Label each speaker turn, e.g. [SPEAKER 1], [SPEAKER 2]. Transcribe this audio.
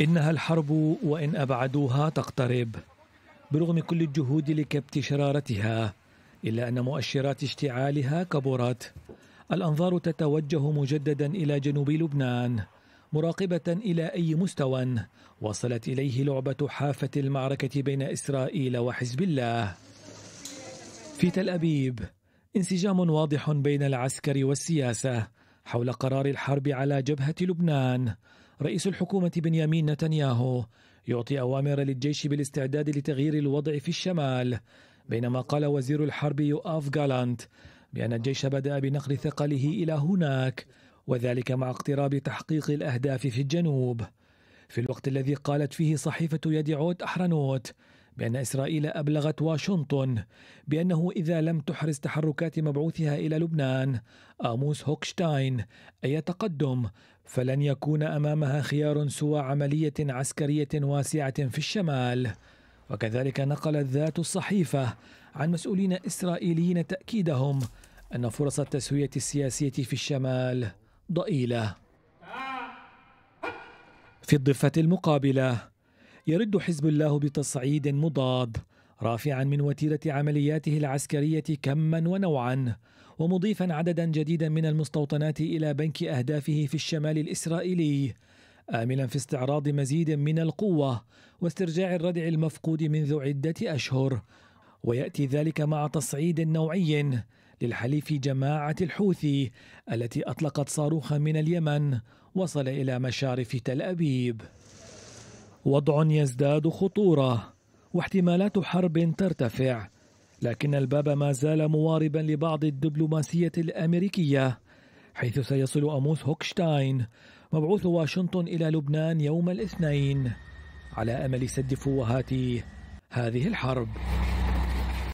[SPEAKER 1] إنها الحرب وإن أبعدوها تقترب برغم كل الجهود لكبت شرارتها إلا أن مؤشرات اشتعالها كبرت الأنظار تتوجه مجددا إلى جنوب لبنان مراقبة إلى أي مستوى وصلت إليه لعبة حافة المعركة بين إسرائيل وحزب الله في تل أبيب انسجام واضح بين العسكر والسياسة حول قرار الحرب على جبهة لبنان رئيس الحكومة بنيامين نتنياهو يعطي أوامر للجيش بالاستعداد لتغيير الوضع في الشمال بينما قال وزير الحرب يؤاف غالانت بأن الجيش بدأ بنقل ثقله إلى هناك وذلك مع اقتراب تحقيق الأهداف في الجنوب في الوقت الذي قالت فيه صحيفة يدعوت أحرنوت بأن إسرائيل أبلغت واشنطن بأنه إذا لم تحرز تحركات مبعوثها إلى لبنان آموس هوكشتاين أي تقدم فلن يكون أمامها خيار سوى عملية عسكرية واسعة في الشمال وكذلك نقلت ذات الصحيفة عن مسؤولين إسرائيليين تأكيدهم أن فرص التسوية السياسية في الشمال ضئيلة في الضفة المقابلة يرد حزب الله بتصعيد مضاد رافعا من وتيره عملياته العسكريه كما ونوعا ومضيفا عددا جديدا من المستوطنات الى بنك اهدافه في الشمال الاسرائيلي املا في استعراض مزيد من القوه واسترجاع الردع المفقود منذ عده اشهر وياتي ذلك مع تصعيد نوعي للحليف جماعه الحوثي التي اطلقت صاروخا من اليمن وصل الى مشارف تل ابيب وضع يزداد خطوره واحتمالات حرب ترتفع لكن الباب ما زال مواربا لبعض الدبلوماسيه الامريكيه حيث سيصل اموس هوكشتاين مبعوث واشنطن الى لبنان يوم الاثنين على امل سد فوهات هذه الحرب